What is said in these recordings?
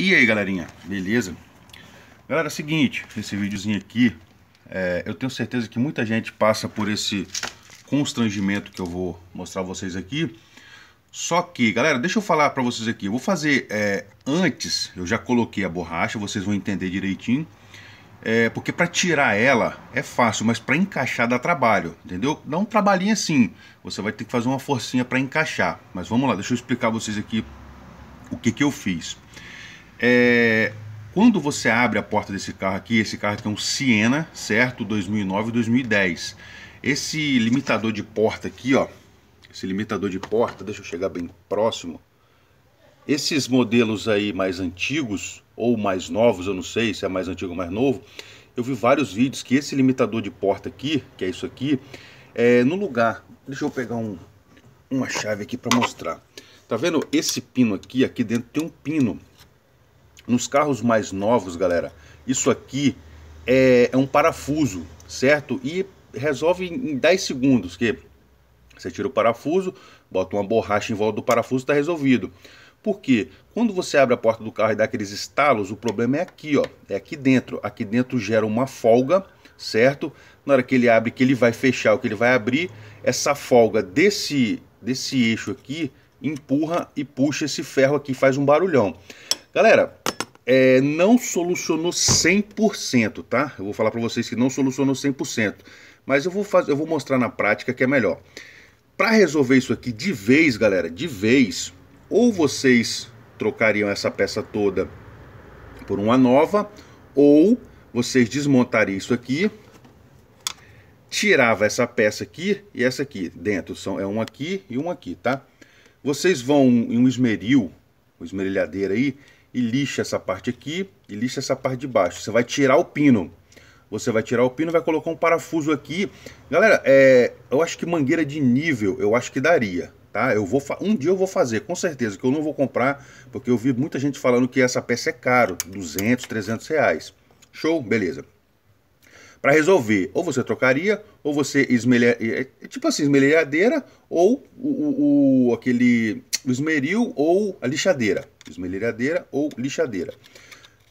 E aí galerinha, beleza? Galera, é o seguinte, esse videozinho aqui, é, eu tenho certeza que muita gente passa por esse constrangimento que eu vou mostrar a vocês aqui. Só que, galera, deixa eu falar para vocês aqui, eu vou fazer é, antes, eu já coloquei a borracha, vocês vão entender direitinho. É, porque para tirar ela é fácil, mas para encaixar dá trabalho, entendeu? Dá um trabalhinho assim, você vai ter que fazer uma forcinha para encaixar. Mas vamos lá, deixa eu explicar a vocês aqui o que, que eu fiz. É, quando você abre a porta desse carro aqui, esse carro aqui é um Siena, certo? 2009 2010. Esse limitador de porta aqui, ó. Esse limitador de porta, deixa eu chegar bem próximo. Esses modelos aí mais antigos ou mais novos, eu não sei se é mais antigo ou mais novo, eu vi vários vídeos que esse limitador de porta aqui, que é isso aqui, é no lugar. Deixa eu pegar um, uma chave aqui para mostrar. Tá vendo? Esse pino aqui, aqui dentro tem um pino nos carros mais novos, galera, isso aqui é, é um parafuso, certo? E resolve em 10 segundos, que você tira o parafuso, bota uma borracha em volta do parafuso, está resolvido. Porque quando você abre a porta do carro e dá aqueles estalos, o problema é aqui, ó, é aqui dentro. Aqui dentro gera uma folga, certo? Na hora que ele abre, que ele vai fechar, o que ele vai abrir, essa folga desse desse eixo aqui empurra e puxa esse ferro aqui, faz um barulhão. Galera, é, não solucionou 100%, tá? Eu vou falar para vocês que não solucionou 100%, mas eu vou, fazer, eu vou mostrar na prática que é melhor. Para resolver isso aqui de vez, galera, de vez, ou vocês trocariam essa peça toda por uma nova, ou vocês desmontariam isso aqui, tirava essa peça aqui e essa aqui dentro, são, é um aqui e um aqui, tá? Vocês vão em um esmeril, uma esmerilhadeira aí, e lixa essa parte aqui e lixa essa parte de baixo. Você vai tirar o pino. Você vai tirar o pino, vai colocar um parafuso aqui. Galera, é, eu acho que mangueira de nível, eu acho que daria, tá? Eu vou um dia eu vou fazer, com certeza, que eu não vou comprar, porque eu vi muita gente falando que essa peça é caro, 200, 300 reais. Show? Beleza. Para resolver, ou você trocaria, ou você esmelha, é, é tipo assim, esmerilhadeira, ou o, o, o aquele o esmeril, ou a lixadeira, fiz ou lixadeira.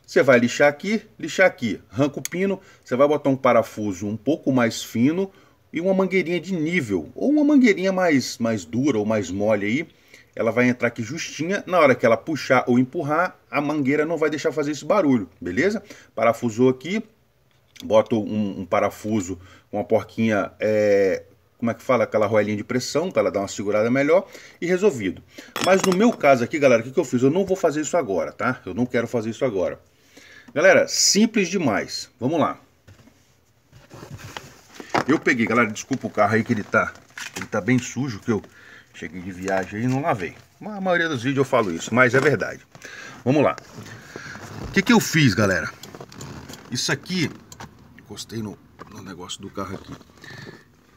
Você vai lixar aqui, lixar aqui, arranca o pino, você vai botar um parafuso um pouco mais fino e uma mangueirinha de nível, ou uma mangueirinha mais, mais dura ou mais mole aí, ela vai entrar aqui justinha, na hora que ela puxar ou empurrar, a mangueira não vai deixar fazer esse barulho, beleza? Parafusou aqui, bota um, um parafuso, uma porquinha é, como é que fala, aquela roelinha de pressão para ela dar uma segurada melhor e resolvido. Mas no meu caso aqui, galera, o que, que eu fiz? Eu não vou fazer isso agora, tá? Eu não quero fazer isso agora. Galera, simples demais. Vamos lá. Eu peguei, galera, desculpa o carro aí que ele tá, ele tá bem sujo, que eu cheguei de viagem e não lavei. A maioria dos vídeos eu falo isso, mas é verdade. Vamos lá. O que, que eu fiz, galera? Isso aqui, encostei no, no negócio do carro aqui.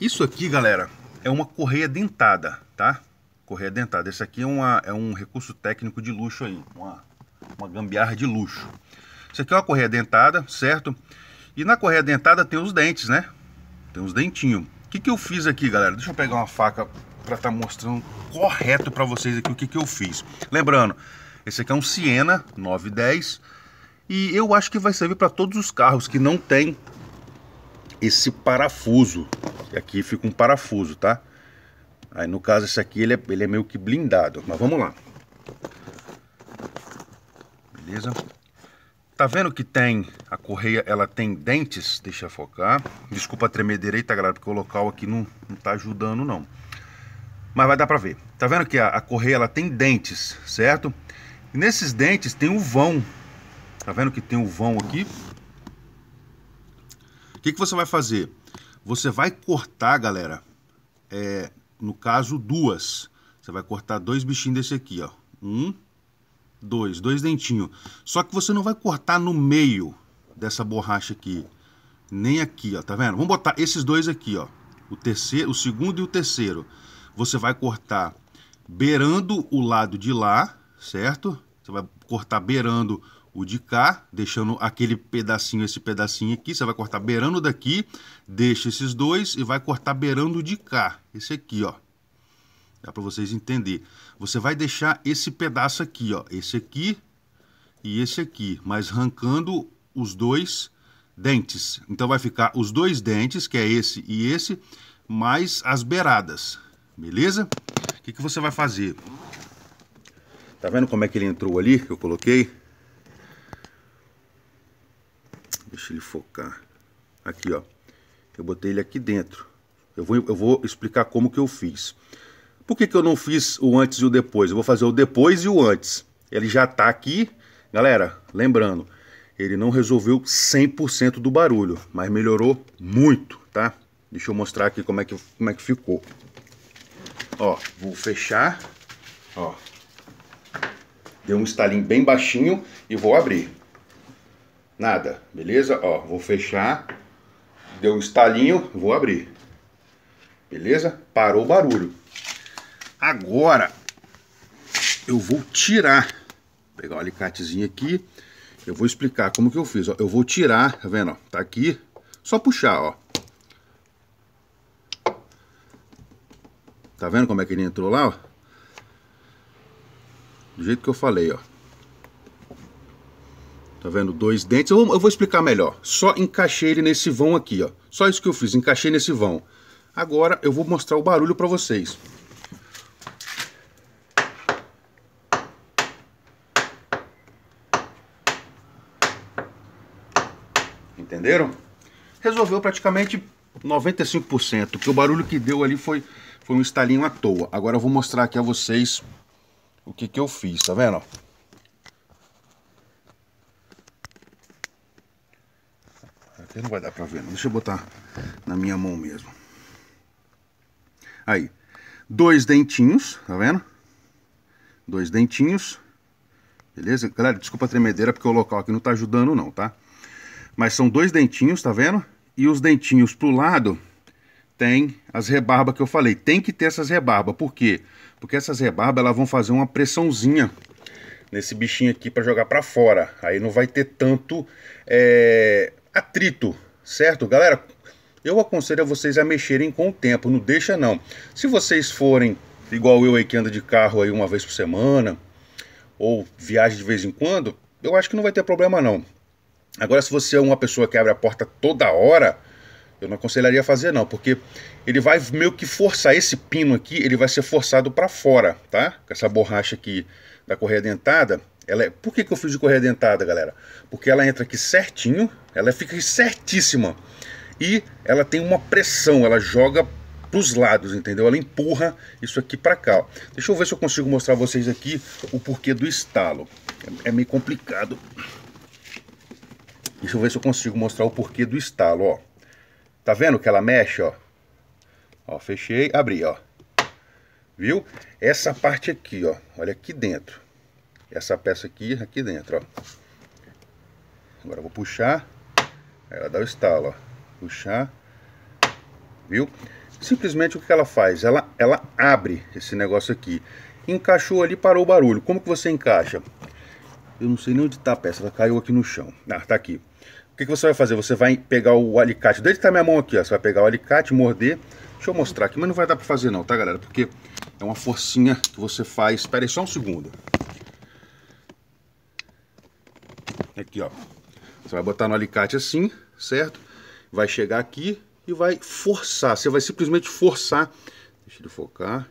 Isso aqui, galera, é uma correia dentada, tá? Correia dentada. Esse aqui é, uma, é um recurso técnico de luxo aí, uma, uma gambiarra de luxo. Isso aqui é uma correia dentada, certo? E na correia dentada tem os dentes, né? Tem os dentinhos. O que, que eu fiz aqui, galera? Deixa eu pegar uma faca para estar tá mostrando correto para vocês aqui o que, que eu fiz. Lembrando, esse aqui é um Siena 910 e eu acho que vai servir para todos os carros que não tem esse parafuso, e aqui fica um parafuso, tá? Aí no caso esse aqui ele é, ele é meio que blindado, mas vamos lá. Beleza? Tá vendo que tem a correia, ela tem dentes? Deixa eu focar. Desculpa tremer direita galera, porque o local aqui não, não tá ajudando não. Mas vai dar pra ver. Tá vendo que a, a correia ela tem dentes, certo? E nesses dentes tem o um vão. Tá vendo que tem o um vão aqui? O que, que você vai fazer? Você vai cortar, galera, é, no caso, duas. Você vai cortar dois bichinhos desse aqui, ó. Um, dois, dois dentinhos. Só que você não vai cortar no meio dessa borracha aqui. Nem aqui, ó, tá vendo? Vamos botar esses dois aqui, ó. O, terceiro, o segundo e o terceiro. Você vai cortar beirando o lado de lá, certo? Você vai cortar beirando o de cá, deixando aquele pedacinho, esse pedacinho aqui. Você vai cortar beirando daqui, deixa esses dois e vai cortar beirando de cá. Esse aqui, ó. Dá para vocês entender. Você vai deixar esse pedaço aqui, ó. Esse aqui e esse aqui. Mas arrancando os dois dentes. Então vai ficar os dois dentes, que é esse e esse, mais as beiradas. Beleza? O que, que você vai fazer? Tá vendo como é que ele entrou ali? Que eu coloquei? Deixa ele focar. Aqui, ó. Eu botei ele aqui dentro. Eu vou, eu vou explicar como que eu fiz. Por que, que eu não fiz o antes e o depois? Eu vou fazer o depois e o antes. Ele já tá aqui. Galera, lembrando, ele não resolveu 100% do barulho, mas melhorou muito, tá? Deixa eu mostrar aqui como é que, como é que ficou. Ó, vou fechar. Ó. Deu um estalinho bem baixinho e vou abrir. Nada, beleza? Ó, vou fechar. Deu um estalinho, vou abrir. Beleza? Parou o barulho. Agora, eu vou tirar. Vou pegar o alicatezinho aqui. Eu vou explicar como que eu fiz, ó. Eu vou tirar, tá vendo, ó? Tá aqui. Só puxar, ó. Tá vendo como é que ele entrou lá, ó? Do jeito que eu falei, ó. Tá vendo? Dois dentes. Eu, eu vou explicar melhor. Só encaixei ele nesse vão aqui, ó. Só isso que eu fiz, encaixei nesse vão. Agora eu vou mostrar o barulho para vocês. Entenderam? Resolveu praticamente 95%, porque o barulho que deu ali foi, foi um estalinho à toa. Agora eu vou mostrar aqui a vocês o que, que eu fiz, tá vendo? Não vai dar pra ver, não. Deixa eu botar na minha mão mesmo. Aí. Dois dentinhos, tá vendo? Dois dentinhos. Beleza? Galera, desculpa a tremedeira, porque o local aqui não tá ajudando não, tá? Mas são dois dentinhos, tá vendo? E os dentinhos pro lado tem as rebarbas que eu falei. Tem que ter essas rebarbas. Por quê? Porque essas rebarbas, elas vão fazer uma pressãozinha nesse bichinho aqui para jogar para fora. Aí não vai ter tanto é, atrito, certo? Galera, eu aconselho a vocês a mexerem com o tempo, não deixa não. Se vocês forem igual eu aí que anda de carro aí uma vez por semana, ou viaja de vez em quando, eu acho que não vai ter problema não. Agora, se você é uma pessoa que abre a porta toda hora, eu não aconselharia fazer não, porque ele vai meio que forçar esse pino aqui, ele vai ser forçado para fora, tá? Com essa borracha aqui da correia dentada, ela é, por que, que eu fiz de correia dentada, galera? Porque ela entra aqui certinho, ela fica certíssima. E ela tem uma pressão, ela joga para os lados, entendeu? Ela empurra isso aqui para cá. Ó. Deixa eu ver se eu consigo mostrar a vocês aqui o porquê do estalo. É, é meio complicado. Deixa eu ver se eu consigo mostrar o porquê do estalo, ó. Tá vendo que ela mexe, ó? Ó, fechei, abri, ó. Viu? Essa parte aqui, ó. Olha aqui dentro essa peça aqui, aqui dentro, ó. Agora vou puxar, ela dá o estalo, ó. Puxar, viu? Simplesmente o que ela faz? Ela, ela abre esse negócio aqui. Encaixou ali, parou o barulho. Como que você encaixa? Eu não sei nem onde tá a peça, ela caiu aqui no chão. Ah, tá aqui. O que, que você vai fazer? Você vai pegar o alicate, desde que tá minha mão aqui, ó. Você vai pegar o alicate, morder. Deixa eu mostrar aqui, mas não vai dar para fazer não, tá galera? Porque é uma forcinha que você faz. Espera aí só um segundo. Aqui, ó. Você vai botar no alicate assim, certo? Vai chegar aqui e vai forçar. Você vai simplesmente forçar. Deixa ele focar.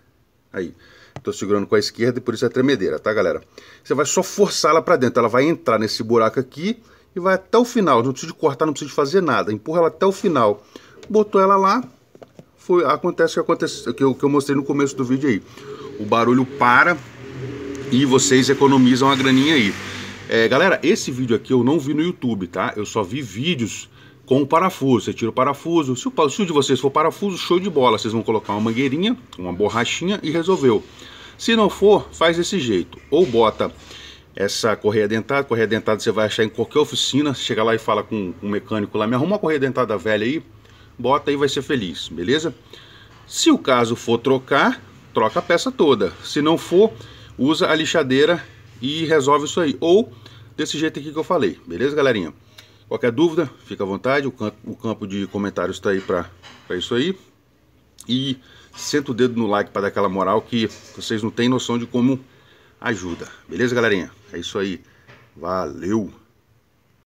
Aí. Estou segurando com a esquerda e por isso é tremedeira, tá, galera? Você vai só forçá-la para dentro. Ela vai entrar nesse buraco aqui e vai até o final. Não precisa de cortar, não precisa de fazer nada. Empurra ela até o final. Botou ela lá, foi, acontece o que, acontece, que, eu, que eu mostrei no começo do vídeo aí. O barulho para e vocês economizam a graninha aí. É, galera, esse vídeo aqui eu não vi no YouTube, tá? Eu só vi vídeos com o parafuso. Você tira o parafuso. Se o, se o de vocês for parafuso, show de bola. Vocês vão colocar uma mangueirinha, uma borrachinha e resolveu. Se não for, faz desse jeito. Ou bota essa correia dentada. Correia dentada você vai achar em qualquer oficina. Chega lá e fala com um mecânico lá, me arruma uma correia dentada velha aí, bota e vai ser feliz, beleza? Se o caso for trocar, troca a peça toda. Se não for, usa a lixadeira e resolve isso aí. Ou desse jeito aqui que eu falei, beleza, galerinha? Qualquer dúvida, fica à vontade, o, campo, o campo de comentários está aí para isso aí. E senta o dedo no like para dar aquela moral que vocês não têm noção de como ajuda. Beleza, galerinha? É isso aí. Valeu!